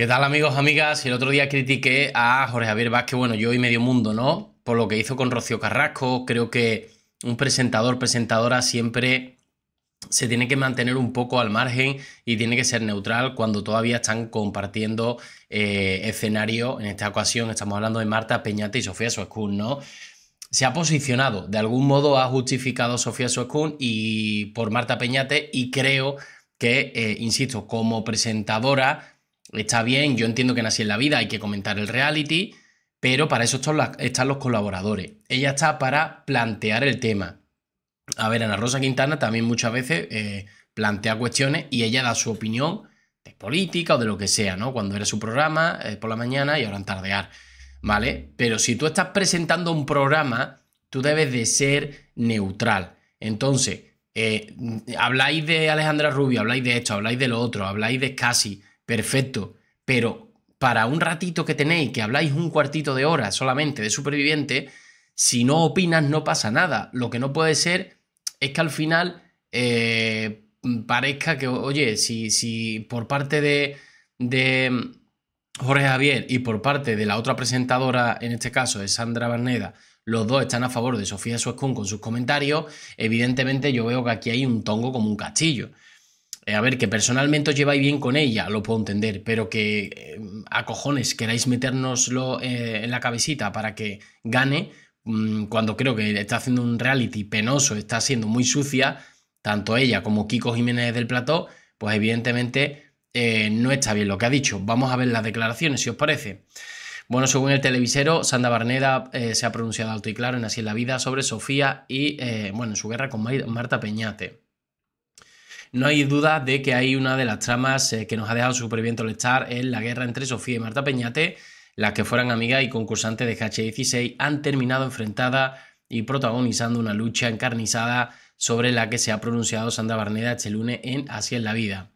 ¿Qué tal amigos, amigas? El otro día critiqué a Jorge Javier Vázquez, bueno, yo y medio mundo, ¿no? Por lo que hizo con Rocío Carrasco, creo que un presentador, presentadora siempre se tiene que mantener un poco al margen y tiene que ser neutral cuando todavía están compartiendo eh, escenario. En esta ocasión estamos hablando de Marta Peñate y Sofía Suescún, ¿no? Se ha posicionado, de algún modo ha justificado Sofía Suescún y por Marta Peñate y creo que, eh, insisto, como presentadora está bien, yo entiendo que nací en la vida hay que comentar el reality, pero para eso están, los colaboradores. Ella está para plantear el tema. A ver, Ana Rosa Quintana también muchas veces eh, plantea cuestiones y ella da su opinión de política o de lo que sea, ¿no? Cuando era su programa eh, por la mañana y ahora en tardear, ¿vale? Pero si tú estás presentando un programa, tú debes de ser neutral. Entonces, eh, habláis de Alejandra Rubio, habláis de esto, habláis de lo otro, habláis de Casi, perfecto, pero para un ratito que tenéis, que habláis un cuartito de hora solamente de superviviente, si no opinas no pasa nada. Lo que no puede ser es que al final eh, parezca que, oye, si, si por parte de, de mm, Jorge Javier y por parte de la otra presentadora, en este caso de Sandra Barneda, los dos están a favor de Sofía Suescún con sus comentarios, evidentemente yo veo que aquí hay un tongo como un castillo. Eh, a ver, que personalmente os lleváis bien con ella, lo puedo entender, pero que eh, a cojones queráis metérnoslo eh, en la cabecita para que gane, mm, cuando creo que está haciendo un reality penoso, está siendo muy sucia, tanto ella como Kiko Jiménez del Plató, pues evidentemente no está bien lo que ha dicho. Vamos a ver las declaraciones, si os parece. Bueno, según el televisero, Sandra Barneda se ha pronunciado alto y claro en Así es la Vida sobre Sofía y, bueno, en su guerra con Marta Peñate no hay duda de que hay una de las tramas eh, que nos ha dejado súper bien estar es la guerra entre Sofía y Marta Peñate, las que fueran amigas y concursantes de h 16 han terminado enfrentadas y protagonizando una lucha encarnizada sobre la que se ha pronunciado Sandra Barneda este lunes en Así es la vida.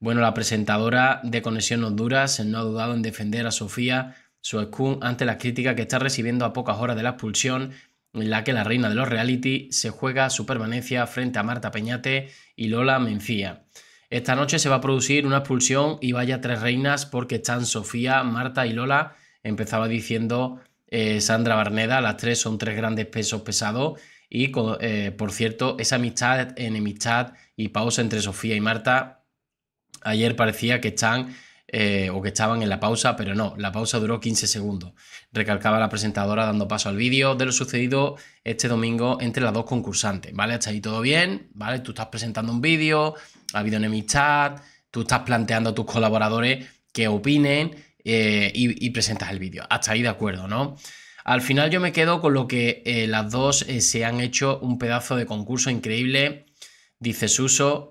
Bueno, la presentadora de Conexión Honduras no ha dudado en defender a Sofía su ante las críticas que está recibiendo a pocas horas de la expulsión en la que la reina de los reality se juega su permanencia frente a Marta Peñate y Lola Mencía. Esta noche se va a producir una expulsión y vaya tres reinas porque están Sofía, Marta y Lola, empezaba diciendo eh, Sandra Barneda, las tres son tres grandes pesos pesados y eh, por cierto, esa amistad, enemistad y pausa entre Sofía y Marta ayer parecía que están eh, o que estaban en la pausa, pero no, la pausa duró 15 segundos. Recalcaba la presentadora dando paso al vídeo de lo sucedido este domingo entre las dos concursantes, ¿vale? Hasta ahí todo bien, ¿vale? Tú estás presentando un vídeo, ha habido enemistad, tú estás planteando a tus colaboradores que opinen eh, y, presentas el vídeo. Hasta ahí de acuerdo, ¿no? Al final yo me quedo con lo que eh, las dos se han hecho un pedazo de concurso increíble, dice Suso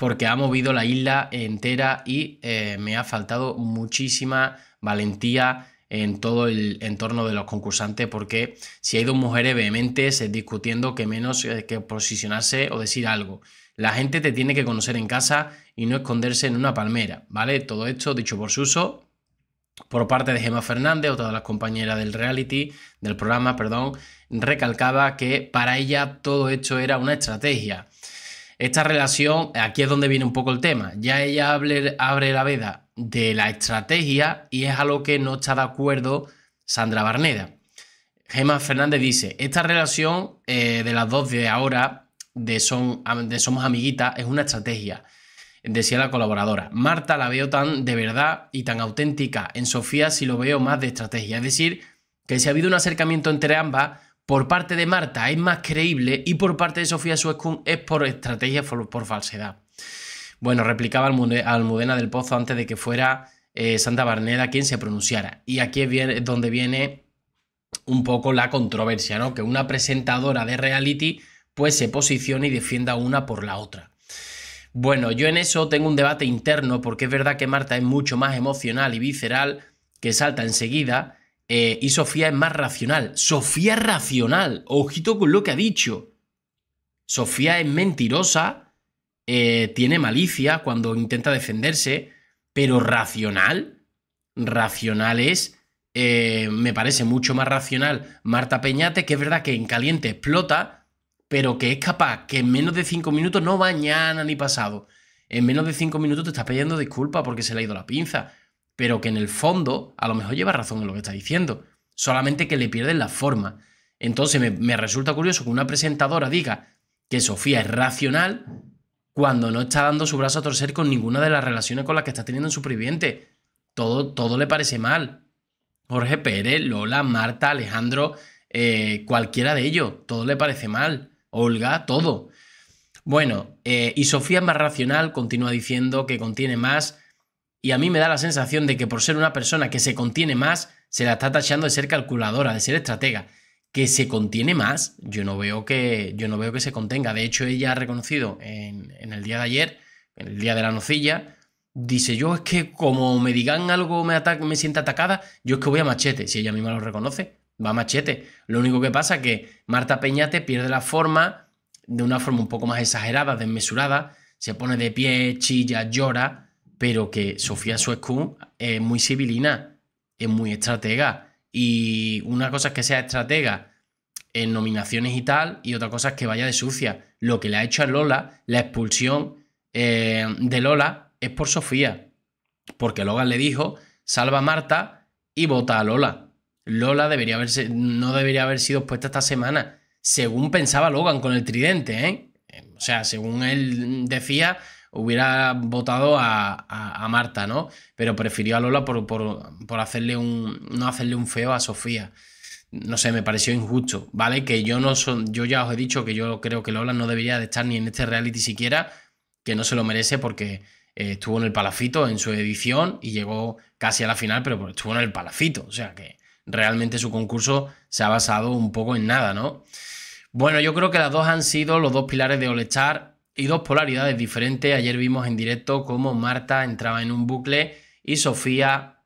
porque ha movido la isla entera y eh, me ha faltado muchísima valentía en todo el entorno de los concursantes, porque si hay dos mujeres vehementes discutiendo que menos eh, que posicionarse o decir algo. La gente te tiene que conocer en casa y no esconderse en una palmera, ¿vale? Todo esto dicho por su uso, por parte de Gemma Fernández, o todas las compañeras del reality, del programa, perdón, recalcaba que para ella todo esto era una estrategia. Esta relación, aquí es donde viene un poco el tema. Ya ella abre, la veda de la estrategia y es a lo que no está de acuerdo Sandra Barneda. Gemma Fernández dice, esta relación eh, de las dos de ahora, de, son, de Somos Amiguitas, es una estrategia, decía la colaboradora. Marta la veo tan de verdad y tan auténtica. En Sofía sí lo veo más de estrategia. Es decir, que si ha habido un acercamiento entre ambas, por parte de Marta es más creíble y por parte de Sofía Suescun es por estrategia, por, falsedad. Bueno, replicaba Almudena del Pozo antes de que fuera eh, Santa Barneda quien se pronunciara. Y aquí es donde viene un poco la controversia, ¿no? Que una presentadora de reality pues se posicione y defienda una por la otra. Bueno, yo en eso tengo un debate interno porque es verdad que Marta es mucho más emocional y visceral, que salta enseguida, eh, y Sofía es más racional. Sofía es racional. Ojito con lo que ha dicho. Sofía es mentirosa. Eh, tiene malicia cuando intenta defenderse. Pero racional. Racional es. Eh, me parece mucho más racional Marta Peñate, que es verdad que en caliente explota, pero que es capaz que en menos de cinco minutos, no mañana ni pasado, en menos de cinco minutos te está pidiendo disculpas porque se le ha ido la pinza pero que en el fondo a lo mejor lleva razón en lo que está diciendo, solamente que le pierden la forma. Entonces me, resulta curioso que una presentadora diga que Sofía es racional cuando no está dando su brazo a torcer con ninguna de las relaciones con las que está teniendo en superviviente. Todo, todo le parece mal. Jorge Pérez, Lola, Marta, Alejandro, eh, cualquiera de ellos, todo le parece mal. Olga, todo. Bueno, eh, y Sofía es más racional, continúa diciendo que contiene más y a mí mm. me da la sensación de que por ser una persona que se contiene más, se la está tachando de ser calculadora, de ser estratega. Que se contiene más, yo no veo que, yo no veo que se contenga. De hecho, ella ha reconocido en, el día de ayer, en el día de la nocilla, dice, yo es que como me digan algo, me, me sienta atacada, yo es que voy a machete, si ella me lo reconoce, va a machete. Lo único que pasa es que Marta Peñate pierde la forma de una forma un poco más exagerada, desmesurada, se pone de pie, chilla, llora, pero que Sofía Suescún es muy civilina, es muy estratega. Y una cosa es que sea estratega en nominaciones y tal, y otra cosa es que vaya de sucia. Lo que le ha hecho a Lola, la expulsión eh, de Lola, es por Sofía. Porque Logan le dijo, salva a Marta y vota a Lola. Lola debería haberse, no debería haber sido expuesta esta semana, según pensaba Logan con el tridente, ¿eh? O sea, según él decía, hubiera votado a, Marta, ¿no? Pero prefirió a Lola por, hacerle un, no hacerle un feo a Sofía. No sé, me pareció injusto, ¿vale? Que yo no son, yo ya os he dicho que yo creo que Lola no debería de estar ni en este reality siquiera, que no se lo merece porque eh, estuvo en el palafito en su edición y llegó casi a la final, pero estuvo en el palafito, o sea que realmente su concurso se ha basado un poco en nada, ¿no? Bueno, yo creo que las dos han sido los dos pilares de Olechar y dos polaridades diferentes. Ayer vimos en directo cómo Marta entraba en un bucle y Sofía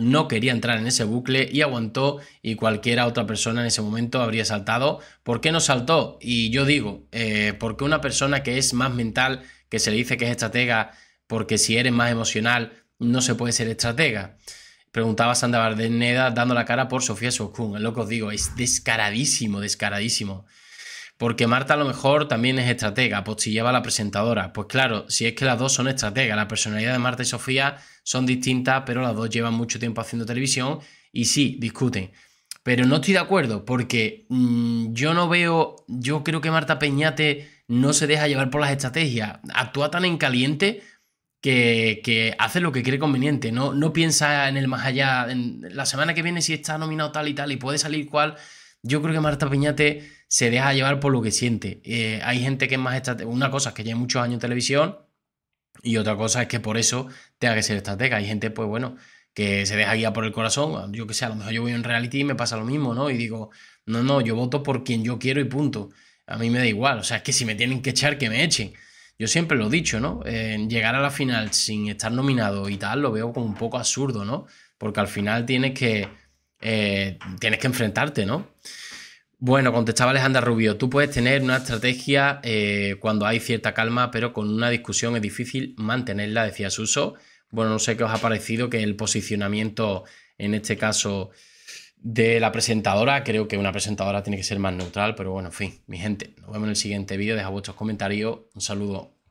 no quería entrar en ese bucle y aguantó y cualquiera otra persona en ese momento habría saltado. ¿Por qué no saltó? Y yo digo, ¿por eh, porque una persona que es más mental, que se le dice que es estratega, porque si eres más emocional no se puede ser estratega. Preguntaba Sandra Bardeneda dando la cara por Sofía Sokun. Es lo que os digo, es descaradísimo, descaradísimo. Porque Marta a lo mejor también es estratega, pues, si lleva la presentadora. Pues claro, si es que las dos son estrategas, la personalidad de Marta y Sofía son distintas, pero las dos llevan mucho tiempo haciendo televisión y sí, discuten. Pero no estoy de acuerdo porque mm, yo no veo, yo creo que Marta Peñate no se deja llevar por las estrategias, actúa tan en caliente que, hace lo que cree conveniente, no, no piensa en el más allá, en la semana que viene si está nominado tal y tal y puede salir cual. Yo creo que Marta Peñate se deja llevar por lo que siente. Eh, hay gente que es más estratega. Una cosa es que lleve muchos años en televisión y otra cosa es que por eso tenga que ser estratega. Hay gente, pues bueno, que se deja guiar por el corazón. Ah, yo que sé, a lo mejor yo voy en reality y me pasa lo mismo, ¿no? Y digo, no, no, yo voto por quien yo quiero y punto. A mí me da igual. O sea, es que si me tienen que echar, que me echen. Yo siempre lo he dicho, ¿no? llegar a la final sin estar nominado y tal, lo veo como un poco absurdo, ¿no? Porque al final tienes que, eh, tienes que enfrentarte, ¿no? Bueno, contestaba Alejandra Rubio, tú puedes tener una estrategia eh, cuando hay cierta calma, pero con una discusión es difícil mantenerla, decía Suso. Bueno, no sé qué os ha parecido que el posicionamiento, en este caso, de la presentadora, creo que una presentadora tiene que ser más neutral, pero bueno, en fin, mi gente, nos vemos en el siguiente vídeo, deja vuestros comentarios, un saludo.